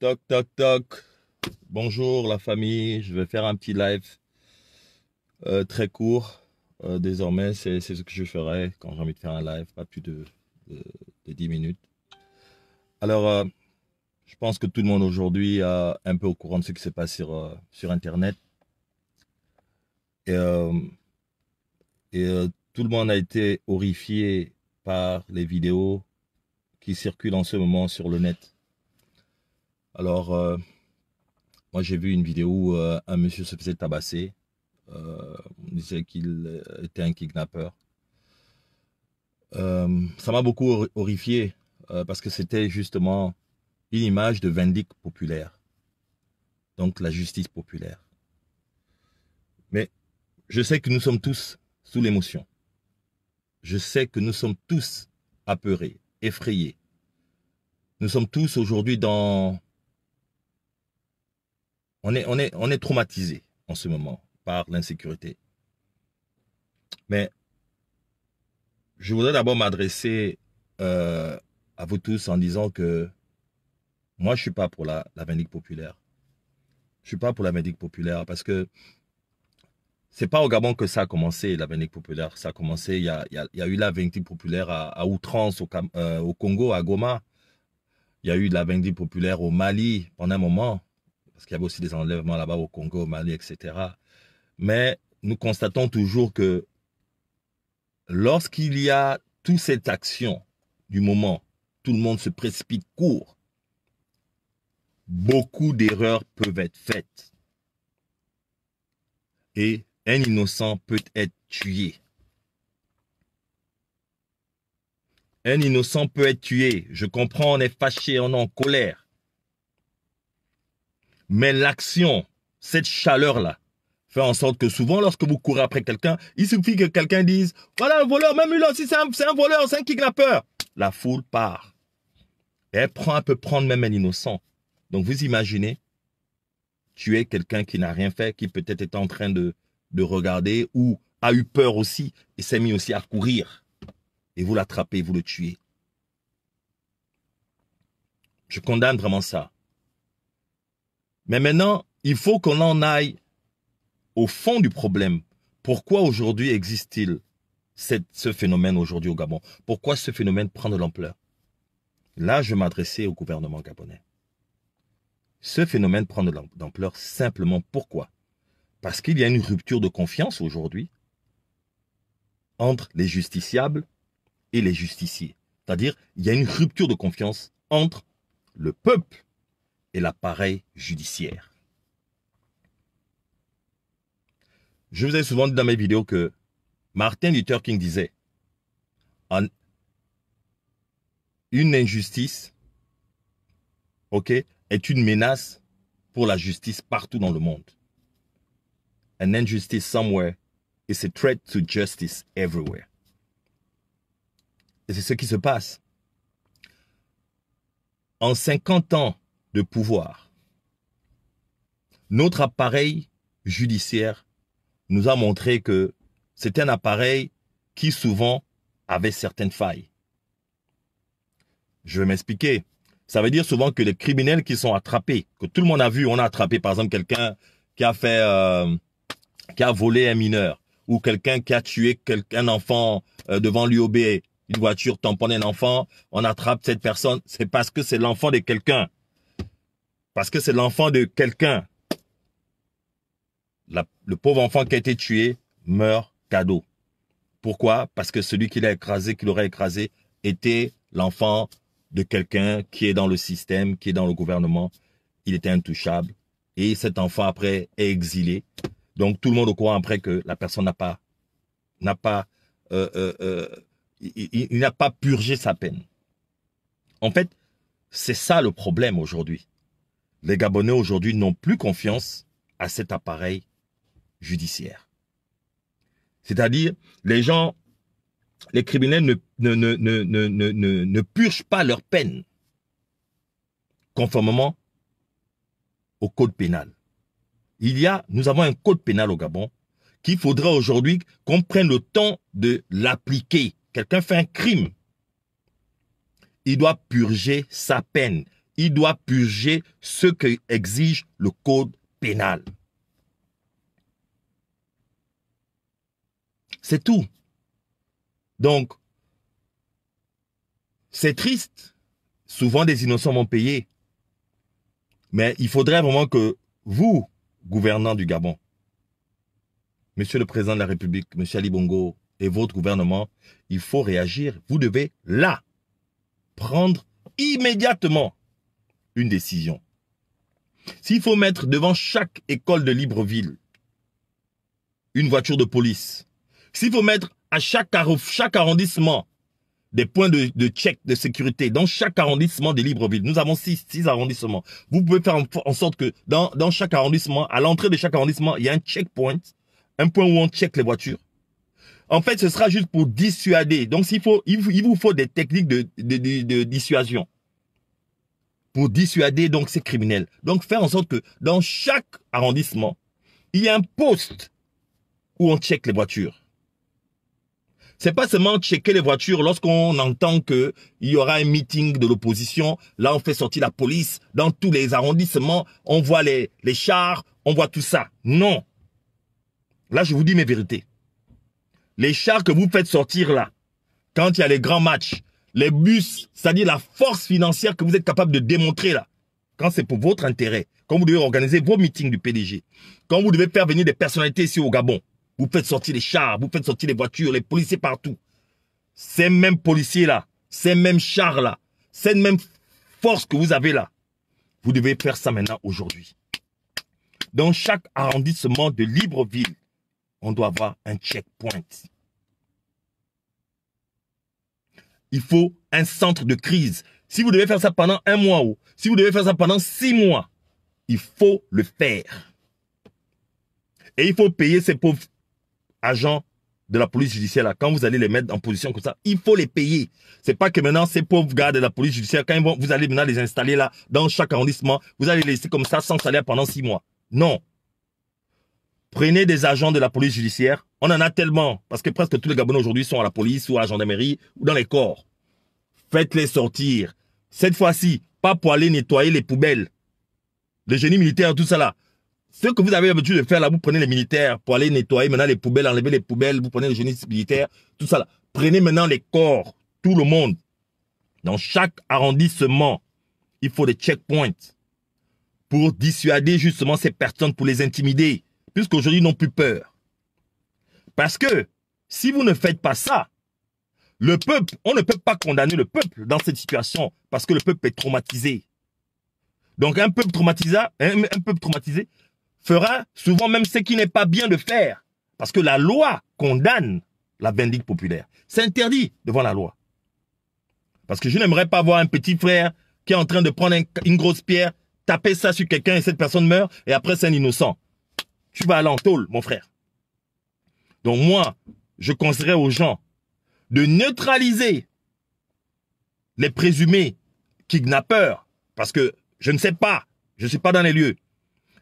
Toc, toc, toc. Bonjour la famille, je vais faire un petit live euh, très court. Euh, désormais, c'est ce que je ferai quand j'ai envie de faire un live, pas plus de, 10 minutes. Alors, euh, je pense que tout le monde aujourd'hui a un peu au courant de ce qui se passe sur, sur Internet. et tout le monde a été horrifié par les vidéos qui circulent en ce moment sur le net alors, euh, moi j'ai vu une vidéo où euh, un monsieur se faisait tabasser. Euh, on disait qu'il était un kidnappeur. ça m'a beaucoup horrifié parce que c'était justement une image de vindique populaire. Donc la justice populaire. Mais je sais que nous sommes tous sous l'émotion. Je sais que nous sommes tous apeurés, effrayés. Nous sommes tous aujourd'hui dans on est, on est, on est traumatisé en ce moment par l'insécurité. Mais je voudrais d'abord m'adresser euh, à vous tous en disant que moi, je suis pas pour la, la vindicte populaire. Je suis pas pour la vindicte populaire parce que c'est pas au Gabon que ça a commencé, la vindicte populaire. Ça a commencé, il y a, eu la vindicte populaire à, outrance euh, au, Congo, à Goma. Il y a eu de la vindicte populaire au Mali pendant un moment parce qu'il y avait aussi des enlèvements là-bas au Congo, au Mali, etc. Mais nous constatons toujours que lorsqu'il y a toute cette action du moment, tout le monde se précipite court, beaucoup d'erreurs peuvent être faites. Et un innocent peut être tué. Un innocent peut être tué. Je comprends, on est fâché, on est en colère. Mais l'action, cette chaleur-là, fait en sorte que souvent, lorsque vous courez après quelqu'un, il suffit que quelqu'un dise, voilà un voleur, même lui là, c'est un, voleur, c'est un kidnappeur. La foule part. Et elle prend, peut prendre même un innocent. Donc vous imaginez, tu es quelqu'un qui n'a rien fait, qui peut-être est en train de, de regarder ou a eu peur aussi et s'est mis aussi à courir. Et vous l'attrapez, vous le tuez. Je condamne vraiment ça. Mais maintenant, il faut qu'on en aille au fond du problème. Pourquoi aujourd'hui existe-t-il ce phénomène aujourd'hui au Gabon Pourquoi ce phénomène prend de l'ampleur Là, je m'adressais au gouvernement gabonais. Ce phénomène prend de l'ampleur simplement pourquoi Parce qu'il y a une rupture de confiance aujourd'hui entre les justiciables et les justiciers. C'est-à-dire, il y a une rupture de confiance entre le peuple et l'appareil judiciaire. Je vous ai souvent dit dans mes vidéos que Martin Luther King disait une injustice ok, est une menace pour la justice partout dans le monde. Une injustice somewhere is a threat to justice everywhere. Et c'est ce qui se passe. En 50 ans de pouvoir. Notre appareil judiciaire nous a montré que c'est un appareil qui souvent avait certaines failles. Je vais m'expliquer. Ça veut dire souvent que les criminels qui sont attrapés, que tout le monde a vu, on a attrapé par exemple quelqu'un qui a fait, euh, qui a volé un mineur, ou quelqu'un qui a tué un enfant euh, devant lui l'UOB, une voiture tamponne un enfant, on attrape cette personne, c'est parce que c'est l'enfant de quelqu'un parce que c'est l'enfant de quelqu'un. Le pauvre enfant qui a été tué meurt cadeau. Pourquoi Parce que celui qui l'a écrasé, qui l'aurait écrasé, était l'enfant de quelqu'un qui est dans le système, qui est dans le gouvernement. Il était intouchable. Et cet enfant, après, est exilé. Donc, tout le monde croit après que la personne n'a pas, n'a pas, euh, euh, euh, il n'a pas purgé sa peine. En fait, c'est ça le problème aujourd'hui les Gabonais aujourd'hui n'ont plus confiance à cet appareil judiciaire. C'est-à-dire, les gens, les criminels ne, ne, purgent pas leur peine conformément au code pénal. Il y a, nous avons un code pénal au Gabon qu'il faudrait aujourd'hui qu'on prenne le temps de l'appliquer. Quelqu'un fait un crime. Il doit purger sa peine il doit purger ce que exige le code pénal. C'est tout. Donc, c'est triste. Souvent, des innocents vont payer. Mais il faudrait vraiment que vous, gouvernant du Gabon, Monsieur le Président de la République, Monsieur Ali Bongo et votre gouvernement, il faut réagir. Vous devez là prendre immédiatement une décision. S'il faut mettre devant chaque école de Libreville une voiture de police, s'il faut mettre à chaque, chaque arrondissement des points de, check de sécurité dans chaque arrondissement de Libreville. Nous avons six, six arrondissements. Vous pouvez faire en, sorte que dans, dans chaque arrondissement, à l'entrée de chaque arrondissement, il y a un checkpoint, un point où on check les voitures. En fait, ce sera juste pour dissuader. Donc, s'il faut, il, vous faut des techniques de dissuasion pour dissuader donc ces criminels. Donc faire en sorte que dans chaque arrondissement, il y a un poste où on check les voitures. C'est pas seulement checker les voitures lorsqu'on entend que il y aura un meeting de l'opposition. Là, on fait sortir la police dans tous les arrondissements. On voit les, les chars, on voit tout ça. Non. Là, je vous dis mes vérités. Les chars que vous faites sortir là, quand il y a les grands matchs, les bus, c'est-à-dire la force financière que vous êtes capable de démontrer là, quand c'est pour votre intérêt, quand vous devez organiser vos meetings du PDG, quand vous devez faire venir des personnalités ici au Gabon, vous faites sortir les chars, vous faites sortir les voitures, les policiers partout. Ces mêmes policiers là, ces mêmes chars là, ces même force que vous avez là, vous devez faire ça maintenant aujourd'hui. Dans chaque arrondissement de Libreville, on doit avoir un checkpoint. il faut un centre de crise. Si vous devez faire ça pendant un mois ou oh, si vous devez faire ça pendant six mois, il faut le faire. Et il faut payer ces pauvres agents de la police judiciaire quand vous allez les mettre en position comme ça, il faut les payer. C'est pas que maintenant ces pauvres gars de la police judiciaire, quand vous allez maintenant les installer là, dans chaque arrondissement, vous allez les laisser comme ça sans salaire pendant six mois. Non. Prenez des agents de la police judiciaire. On en a tellement, parce que presque tous les Gabonais aujourd'hui sont à la police ou à la gendarmerie ou dans les corps. Faites-les sortir. Cette fois-ci, pas pour aller nettoyer les poubelles. Les génies militaires, tout ça là. Ce que vous avez l'habitude de faire là, vous prenez les militaires pour aller nettoyer maintenant les poubelles, enlever les poubelles, vous prenez les génie militaires, tout ça là. Prenez maintenant les corps, tout le monde. Dans chaque arrondissement, il faut des checkpoints pour dissuader justement ces personnes, pour les intimider. Jusqu'aujourd'hui ils n'ont plus peur. Parce que si vous ne faites pas ça, le peuple, on ne peut pas condamner le peuple dans cette situation parce que le peuple est traumatisé. Donc un peuple traumatisé, un, peuple traumatisé fera souvent même ce qui n'est pas bien de faire parce que la loi condamne la vindicte populaire. C'est interdit devant la loi. Parce que je n'aimerais pas voir un petit frère qui est en train de prendre une grosse pierre, taper ça sur quelqu'un et cette personne meurt et après c'est un innocent tu vas à en mon frère. Donc moi, je conseillerais aux gens de neutraliser les présumés kidnappeurs, parce que je ne sais pas, je ne suis pas dans les lieux.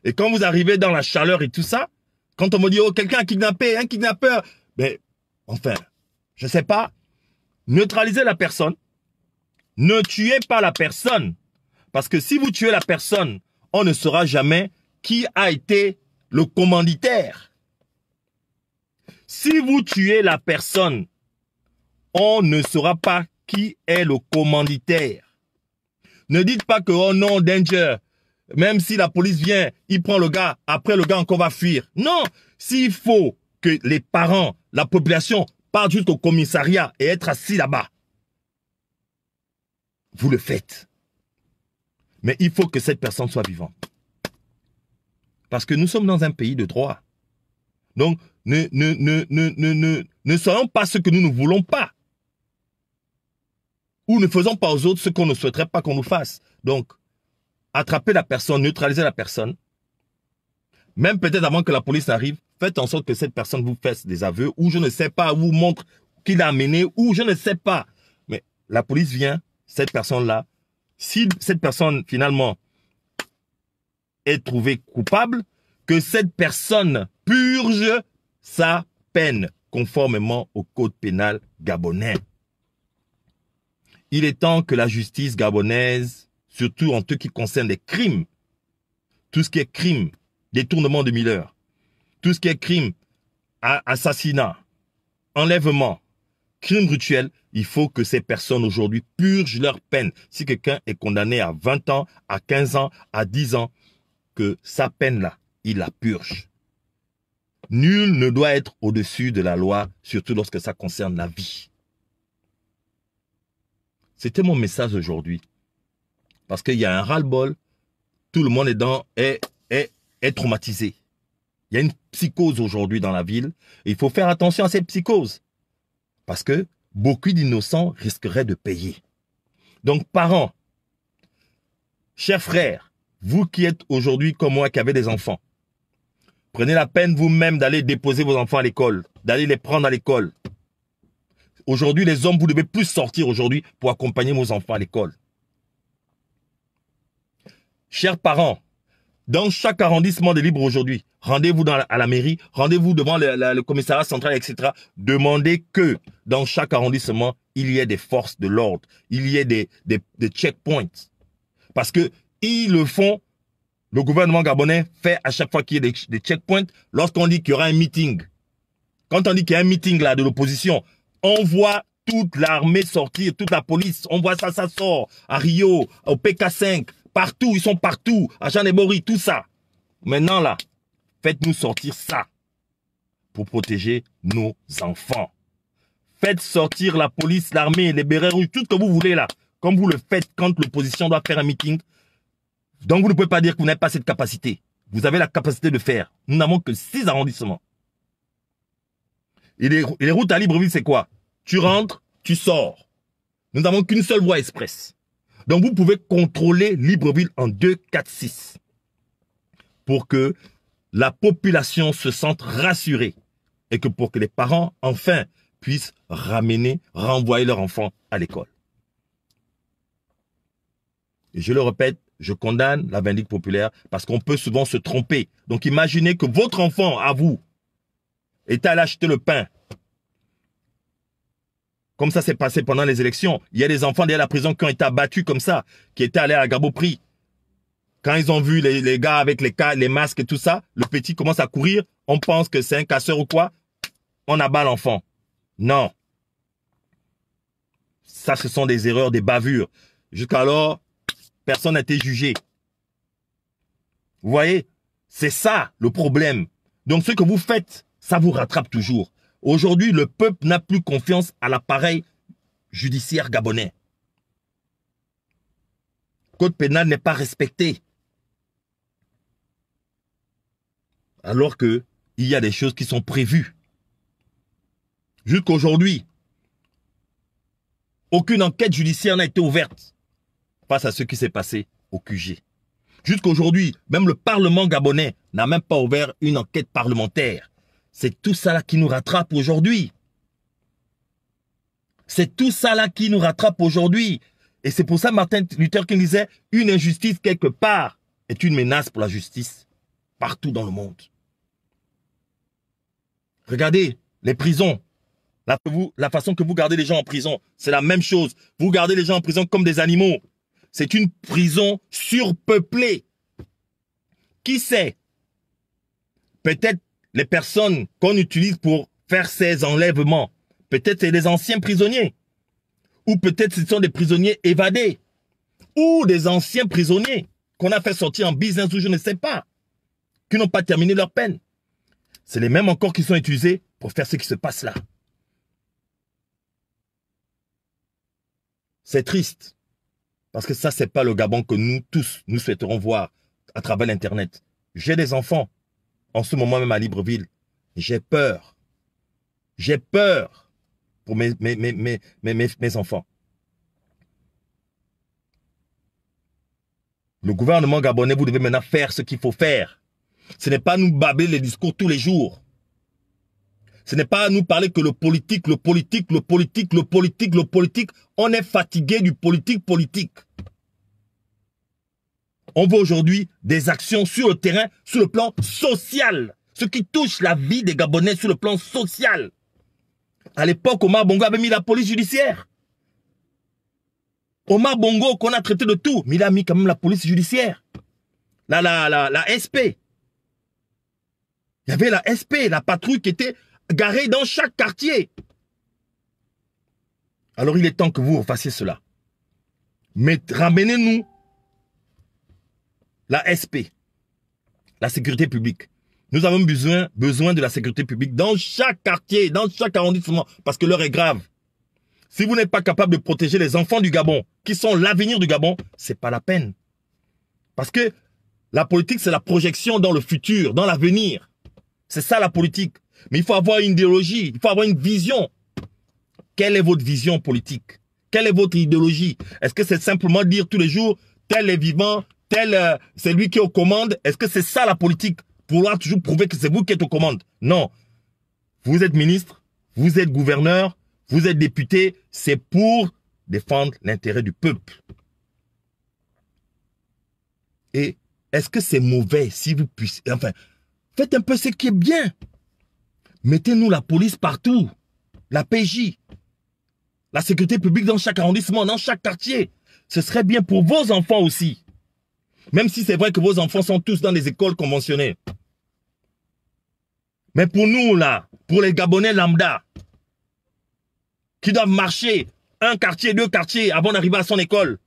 Et quand vous arrivez dans la chaleur et tout ça, quand on me dit, oh, quelqu'un a kidnappé, un kidnappeur, mais ben, enfin, je ne sais pas, neutralisez la personne, ne tuez pas la personne, parce que si vous tuez la personne, on ne saura jamais qui a été le commanditaire. Si vous tuez la personne, on ne saura pas qui est le commanditaire. Ne dites pas que, oh non, danger, même si la police vient, il prend le gars, après le gars encore va fuir. Non, s'il faut que les parents, la population partent jusqu'au commissariat et être assis là-bas, vous le faites. Mais il faut que cette personne soit vivante. Parce que nous sommes dans un pays de droit. Donc, ne, ne, soyons pas ce que nous ne voulons pas. Ou ne faisons pas aux autres ce qu'on ne souhaiterait pas qu'on nous fasse. Donc, attraper la personne, neutraliser la personne, même peut-être avant que la police arrive, faites en sorte que cette personne vous fasse des aveux, ou je ne sais pas, vous montre qui l'a amené, ou je ne sais pas. Mais la police vient, cette personne-là, si cette personne finalement est trouvé coupable, que cette personne purge sa peine conformément au code pénal gabonais. Il est temps que la justice gabonaise, surtout en ce qui concerne les crimes, tout ce qui est crime, détournement de mineurs, tout ce qui est crime, assassinat, enlèvement, crime rituel, il faut que ces personnes aujourd'hui purgent leur peine. Si quelqu'un est condamné à 20 ans, à 15 ans, à 10 ans, que sa peine-là, il la purge. Nul ne doit être au-dessus de la loi, surtout lorsque ça concerne la vie. C'était mon message aujourd'hui. Parce qu'il y a un ras-le-bol, tout le monde est, dans, est, est, traumatisé. Il y a une psychose aujourd'hui dans la ville, il faut faire attention à cette psychose. Parce que beaucoup d'innocents risqueraient de payer. Donc, parents, chers frères, vous qui êtes aujourd'hui comme moi, qui avez des enfants, prenez la peine vous-même d'aller déposer vos enfants à l'école, d'aller les prendre à l'école. Aujourd'hui, les hommes, vous devez plus sortir aujourd'hui pour accompagner vos enfants à l'école. Chers parents, dans chaque arrondissement de Libre aujourd'hui, rendez-vous à la mairie, rendez-vous devant le, commissariat central, etc. Demandez que dans chaque arrondissement, il y ait des forces de l'ordre, il y ait des checkpoints. Parce que le font. Le gouvernement gabonais fait à chaque fois qu'il y a des, checkpoints, lorsqu'on dit qu'il y aura un meeting. Quand on dit qu'il y a un meeting là de l'opposition, on voit toute l'armée sortir, toute la police, on voit ça, ça sort. À Rio, au PK5, partout, ils sont partout. À jean Bori, tout ça. Maintenant là, faites-nous sortir ça pour protéger nos enfants. Faites sortir la police, l'armée, les bérets tout ce que vous voulez là. Comme vous le faites quand l'opposition doit faire un meeting, donc vous ne pouvez pas dire que vous n'avez pas cette capacité. Vous avez la capacité de faire. Nous n'avons que six arrondissements. Et les, routes à Libreville, c'est quoi Tu rentres, tu sors. Nous n'avons qu'une seule voie express. Donc vous pouvez contrôler Libreville en 2, 4, 6. Pour que la population se sente rassurée. Et que pour que les parents, enfin, puissent ramener, renvoyer leurs enfants à l'école. Et je le répète, je condamne la vindicte populaire parce qu'on peut souvent se tromper. Donc imaginez que votre enfant, à vous, est allé acheter le pain. Comme ça s'est passé pendant les élections. Il y a des enfants derrière la prison qui ont été abattus comme ça, qui étaient allés à prix Quand ils ont vu les, gars avec les, les masques et tout ça, le petit commence à courir. On pense que c'est un casseur ou quoi. On abat l'enfant. Non. Ça, ce sont des erreurs, des bavures. Jusqu'alors, Personne n'a été jugé. Vous voyez C'est ça le problème. Donc ce que vous faites, ça vous rattrape toujours. Aujourd'hui, le peuple n'a plus confiance à l'appareil judiciaire gabonais. Le code pénal n'est pas respecté. Alors que il y a des choses qui sont prévues. Jusqu'aujourd'hui, aucune enquête judiciaire n'a été ouverte face à ce qui s'est passé au QG. Jusqu'aujourd'hui, même le Parlement gabonais n'a même pas ouvert une enquête parlementaire. C'est tout ça là qui nous rattrape aujourd'hui. C'est tout ça là qui nous rattrape aujourd'hui. Et c'est pour ça Martin Luther King disait, une injustice quelque part est une menace pour la justice partout dans le monde. Regardez les prisons. la façon que vous gardez les gens en prison, c'est la même chose. Vous gardez les gens en prison comme des animaux. C'est une prison surpeuplée. Qui sait Peut-être les personnes qu'on utilise pour faire ces enlèvements. Peut-être c'est des anciens prisonniers. Ou peut-être ce sont des prisonniers évadés. Ou des anciens prisonniers qu'on a fait sortir en business ou je ne sais pas. Qui n'ont pas terminé leur peine. C'est les mêmes encore qui sont utilisés pour faire ce qui se passe là. C'est triste. Parce que ça, c'est pas le Gabon que nous tous, nous souhaiterons voir à travers l'Internet. J'ai des enfants. En ce moment même à Libreville, j'ai peur. J'ai peur pour mes, mes, mes, enfants. Le gouvernement gabonais, vous devez maintenant faire ce qu'il faut faire. Ce n'est pas nous baber les discours tous les jours. Ce n'est pas à nous parler que le politique, le politique, le politique, le politique, le politique. On est fatigué du politique politique. On veut aujourd'hui des actions sur le terrain, sur le plan social. Ce qui touche la vie des Gabonais sur le plan social. À l'époque, Omar Bongo avait mis la police judiciaire. Omar Bongo, qu'on a traité de tout, mais il a mis quand même la police judiciaire. La, la, la, la SP. Il y avait la SP, la patrouille qui était garés dans chaque quartier. Alors il est temps que vous fassiez cela. Mais ramenez-nous la SP, la sécurité publique. Nous avons besoin, besoin de la sécurité publique dans chaque quartier, dans chaque arrondissement, parce que l'heure est grave. Si vous n'êtes pas capable de protéger les enfants du Gabon, qui sont l'avenir du Gabon, c'est pas la peine. Parce que la politique, c'est la projection dans le futur, dans l'avenir. C'est ça la politique. Mais il faut avoir une idéologie, il faut avoir une vision. Quelle est votre vision politique Quelle est votre idéologie Est-ce que c'est simplement dire tous les jours, tel est vivant, tel, euh, c'est lui qui est aux commandes Est-ce que c'est ça la politique pouvoir toujours prouver que c'est vous qui êtes aux commandes Non. Vous êtes ministre, vous êtes gouverneur, vous êtes député, c'est pour défendre l'intérêt du peuple. Et est-ce que c'est mauvais si vous puissiez... Enfin, faites un peu ce qui est bien. Mettez-nous la police partout, la PJ, la sécurité publique dans chaque arrondissement, dans chaque quartier. Ce serait bien pour vos enfants aussi. Même si c'est vrai que vos enfants sont tous dans des écoles conventionnées. Mais pour nous, là, pour les Gabonais lambda, qui doivent marcher un quartier, deux quartiers avant d'arriver à son école,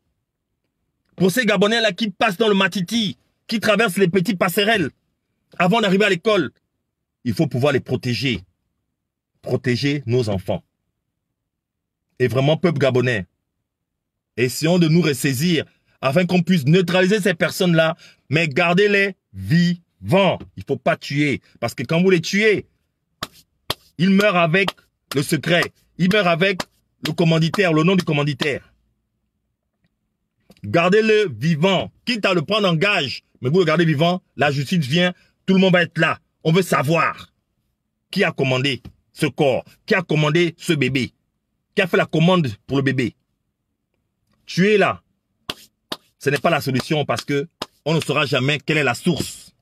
pour ces Gabonais-là qui passent dans le Matiti, qui traversent les petites passerelles avant d'arriver à l'école, il faut pouvoir les protéger. Protéger nos enfants. Et vraiment, peuple gabonais, essayons de nous ressaisir afin qu'on puisse neutraliser ces personnes-là, mais gardez-les vivants. Il ne faut pas tuer. Parce que quand vous les tuez, ils meurent avec le secret. Ils meurent avec le commanditaire, le nom du commanditaire. Gardez-le vivant, quitte à le prendre en gage. Mais vous le gardez vivant, la justice vient, tout le monde va être là. On veut savoir qui a commandé ce corps, qui a commandé ce bébé, qui a fait la commande pour le bébé. Tuer là, ce n'est pas la solution parce que on ne saura jamais quelle est la source.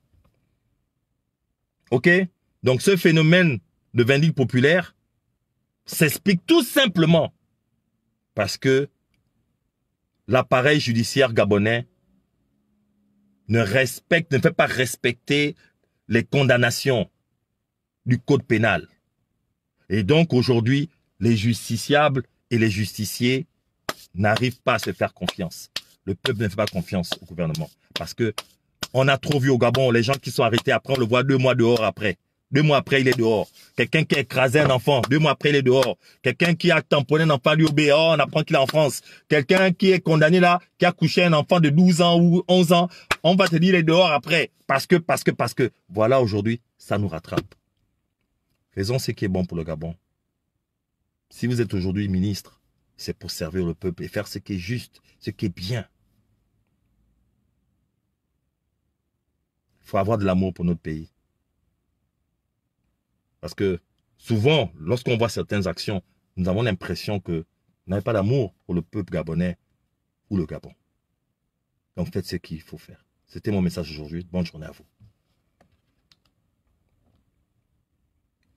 Ok Donc ce phénomène de vindicte populaire s'explique tout simplement parce que l'appareil judiciaire gabonais ne respecte, ne fait pas respecter les condamnations du code pénal. Et donc aujourd'hui, les justiciables et les justiciers n'arrivent pas à se faire confiance. Le peuple ne fait pas confiance au gouvernement parce que on a trop vu au Gabon les gens qui sont arrêtés après, on le voit deux mois dehors après. Deux mois après, il est dehors. Quelqu'un qui a écrasé un enfant, deux mois après, il est dehors. Quelqu'un qui a tamponné un enfant, lui, au on apprend qu'il est en France. Quelqu'un qui est condamné là, qui a couché un enfant de 12 ans ou 11 ans, on va te dire les dehors après. Parce que, parce que, parce que. Voilà, aujourd'hui, ça nous rattrape. Faisons ce qui est bon pour le Gabon. Si vous êtes aujourd'hui ministre, c'est pour servir le peuple et faire ce qui est juste, ce qui est bien. Il faut avoir de l'amour pour notre pays. Parce que souvent, lorsqu'on voit certaines actions, nous avons l'impression que vous n'avez pas d'amour pour le peuple gabonais ou le Gabon. Donc faites ce qu'il faut faire. C'était mon message aujourd'hui. Bonne journée à vous.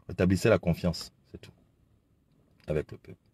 Rétablissez la confiance, c'est tout, avec le peuple.